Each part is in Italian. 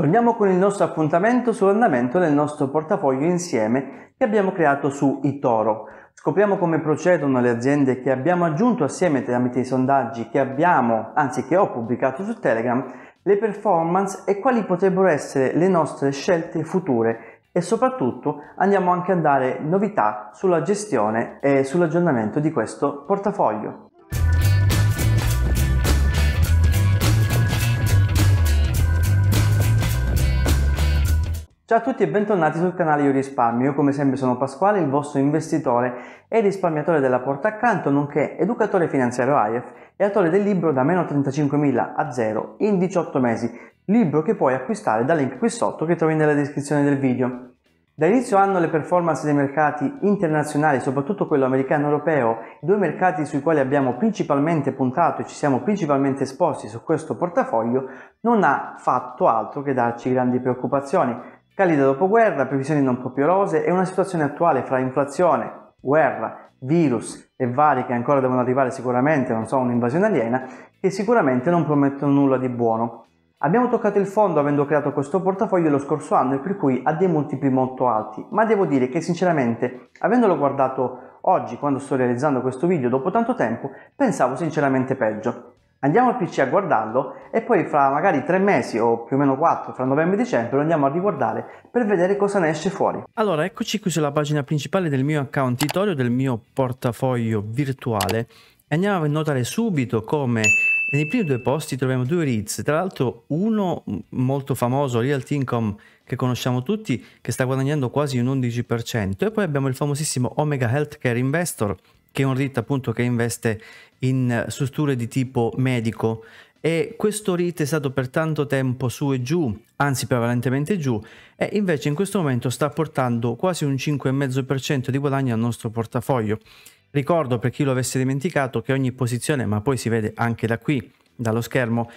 Torniamo con il nostro appuntamento sull'andamento del nostro portafoglio insieme che abbiamo creato su Itoro. Scopriamo come procedono le aziende che abbiamo aggiunto assieme tramite i sondaggi che abbiamo, anzi che ho pubblicato su Telegram, le performance e quali potrebbero essere le nostre scelte future e soprattutto andiamo anche a dare novità sulla gestione e sull'aggiornamento di questo portafoglio. Ciao a tutti e bentornati sul canale Io Risparmio. Io come sempre sono Pasquale, il vostro investitore e risparmiatore della porta accanto, nonché educatore finanziario AIF e autore del libro Da meno 35.000 a zero in 18 mesi, libro che puoi acquistare dal link qui sotto che trovi nella descrizione del video. Da inizio anno le performance dei mercati internazionali, soprattutto quello americano e europeo, due mercati sui quali abbiamo principalmente puntato e ci siamo principalmente esposti su questo portafoglio, non ha fatto altro che darci grandi preoccupazioni Cali da dopoguerra, previsioni non popolose e una situazione attuale fra inflazione, guerra, virus e vari che ancora devono arrivare sicuramente, non so, un'invasione aliena, che sicuramente non promettono nulla di buono. Abbiamo toccato il fondo avendo creato questo portafoglio lo scorso anno e per cui ha dei multipli molto alti, ma devo dire che sinceramente, avendolo guardato oggi quando sto realizzando questo video dopo tanto tempo, pensavo sinceramente peggio andiamo al PC a guardarlo e poi fra magari tre mesi o più o meno quattro, fra novembre e dicembre, lo andiamo a riguardare per vedere cosa ne esce fuori. Allora, eccoci qui sulla pagina principale del mio account tutorial, del mio portafoglio virtuale e andiamo a notare subito come nei primi due posti troviamo due reads, tra l'altro uno molto famoso, realty Income, che conosciamo tutti, che sta guadagnando quasi un 11%, e poi abbiamo il famosissimo Omega Healthcare Investor, che è un RIT appunto che investe in eh, strutture di tipo medico e questo RIT è stato per tanto tempo su e giù, anzi prevalentemente giù, e invece in questo momento sta portando quasi un 5,5% di guadagno al nostro portafoglio. Ricordo per chi lo avesse dimenticato che ogni posizione, ma poi si vede anche da qui, dallo schermo,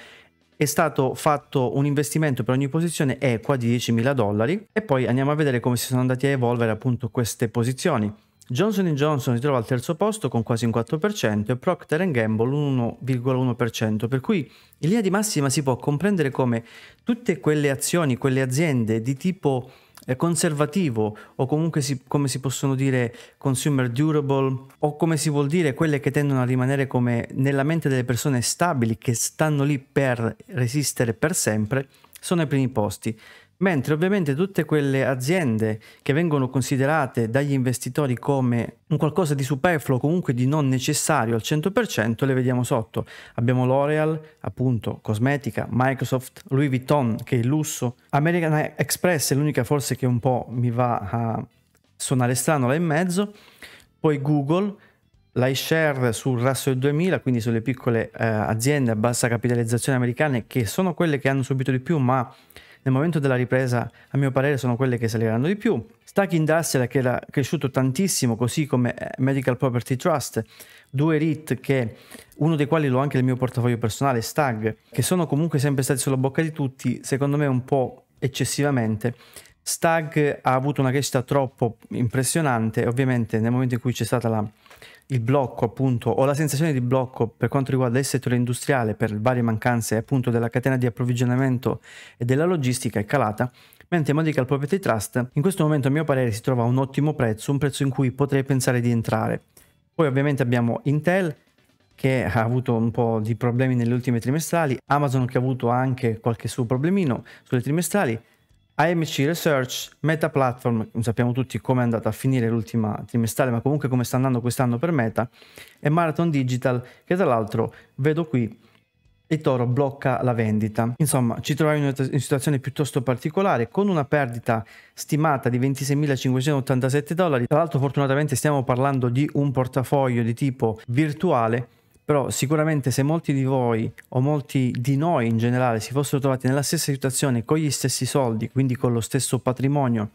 è stato fatto un investimento per ogni posizione equa di 10.000 dollari e poi andiamo a vedere come si sono andati a evolvere appunto queste posizioni. Johnson Johnson si trova al terzo posto con quasi un 4% e Procter Gamble un 1,1%, per cui in linea di massima si può comprendere come tutte quelle azioni, quelle aziende di tipo eh, conservativo o comunque si, come si possono dire consumer durable o come si vuol dire quelle che tendono a rimanere come nella mente delle persone stabili che stanno lì per resistere per sempre sono ai primi posti Mentre ovviamente tutte quelle aziende che vengono considerate dagli investitori come un qualcosa di superfluo, comunque di non necessario al 100%, le vediamo sotto. Abbiamo L'Oreal, appunto, cosmetica, Microsoft, Louis Vuitton, che è il lusso, American Express è l'unica forse che un po' mi va a suonare strano là in mezzo, poi Google, l'iShare sul Russell 2000, quindi sulle piccole eh, aziende a bassa capitalizzazione americane, che sono quelle che hanno subito di più, ma nel momento della ripresa, a mio parere, sono quelle che saliranno di più. Stack Industrial che era cresciuto tantissimo, così come eh, Medical Property Trust, due RIT che uno dei quali l'ho anche nel mio portafoglio personale, Stag, che sono comunque sempre stati sulla bocca di tutti, secondo me un po' eccessivamente. Stag ha avuto una crescita troppo impressionante, ovviamente nel momento in cui c'è stata la il blocco appunto o la sensazione di blocco per quanto riguarda il settore industriale per varie mancanze appunto della catena di approvvigionamento e della logistica è calata mentre Medical Property Trust in questo momento a mio parere si trova a un ottimo prezzo un prezzo in cui potrei pensare di entrare poi ovviamente abbiamo Intel che ha avuto un po' di problemi nelle ultime trimestrali Amazon che ha avuto anche qualche suo problemino sulle trimestrali AMC Research, Meta Platform, sappiamo tutti come è andata a finire l'ultima trimestrale, ma comunque come sta andando quest'anno per Meta, e Marathon Digital, che tra l'altro vedo qui e Toro blocca la vendita. Insomma, ci troviamo in una situazione piuttosto particolare con una perdita stimata di 26.587 dollari. Tra l'altro fortunatamente stiamo parlando di un portafoglio di tipo virtuale però sicuramente se molti di voi o molti di noi in generale si fossero trovati nella stessa situazione con gli stessi soldi, quindi con lo stesso patrimonio,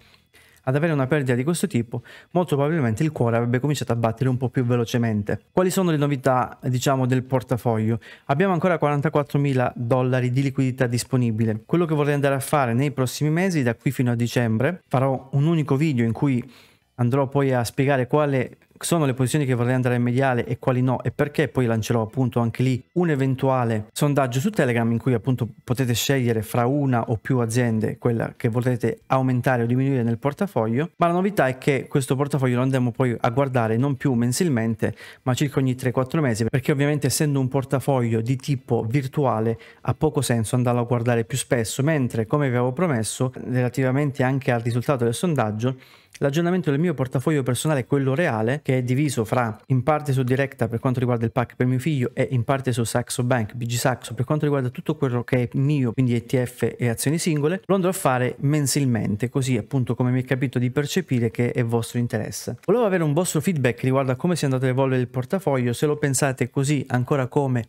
ad avere una perdita di questo tipo, molto probabilmente il cuore avrebbe cominciato a battere un po' più velocemente. Quali sono le novità, diciamo, del portafoglio? Abbiamo ancora 44 mila dollari di liquidità disponibile. Quello che vorrei andare a fare nei prossimi mesi, da qui fino a dicembre, farò un unico video in cui andrò poi a spiegare quale sono le posizioni che vorrei andare in mediale e quali no e perché poi lancerò appunto anche lì un eventuale sondaggio su Telegram in cui appunto potete scegliere fra una o più aziende quella che volete aumentare o diminuire nel portafoglio, ma la novità è che questo portafoglio lo andremo poi a guardare non più mensilmente, ma circa ogni 3-4 mesi, perché ovviamente essendo un portafoglio di tipo virtuale ha poco senso andarlo a guardare più spesso, mentre come vi avevo promesso, relativamente anche al risultato del sondaggio, L'aggiornamento del mio portafoglio personale quello reale, che è diviso fra in parte su Directa per quanto riguarda il pack per mio figlio e in parte su Saxo Bank, BG Saxo per quanto riguarda tutto quello che è mio, quindi ETF e azioni singole. Lo andrò a fare mensilmente, così appunto come mi è capito di percepire che è vostro interesse. Volevo avere un vostro feedback riguardo a come si è andato a evolvere il portafoglio, se lo pensate così ancora come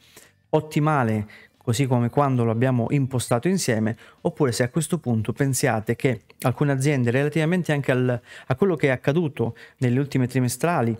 ottimale così come quando lo abbiamo impostato insieme, oppure se a questo punto pensiate che alcune aziende relativamente anche al, a quello che è accaduto nelle ultime trimestrali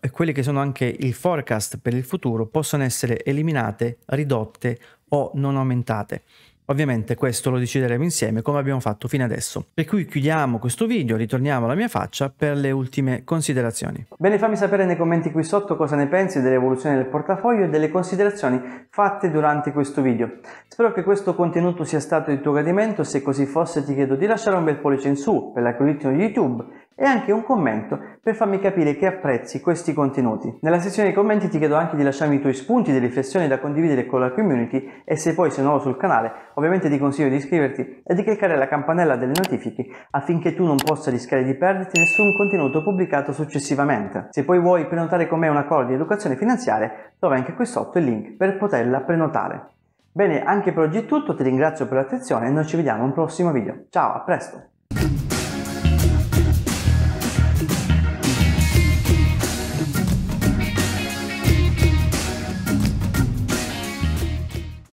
e quelli che sono anche i forecast per il futuro possono essere eliminate, ridotte o non aumentate. Ovviamente questo lo decideremo insieme come abbiamo fatto fino adesso. Per cui chiudiamo questo video, ritorniamo alla mia faccia per le ultime considerazioni. Bene, fammi sapere nei commenti qui sotto cosa ne pensi dell'evoluzione del portafoglio e delle considerazioni fatte durante questo video. Spero che questo contenuto sia stato di tuo gradimento, se così fosse ti chiedo di lasciare un bel pollice in su per l'algoritmo di YouTube e anche un commento per farmi capire che apprezzi questi contenuti. Nella sezione dei commenti ti chiedo anche di lasciarmi i tuoi spunti, delle riflessioni da condividere con la community e se poi sei nuovo sul canale ovviamente ti consiglio di iscriverti e di cliccare la campanella delle notifiche affinché tu non possa rischiare di perderti nessun contenuto pubblicato successivamente. Se poi vuoi prenotare con me una call di educazione finanziaria trovi anche qui sotto il link per poterla prenotare. Bene, anche per oggi è tutto, ti ringrazio per l'attenzione e noi ci vediamo in un prossimo video. Ciao, a presto!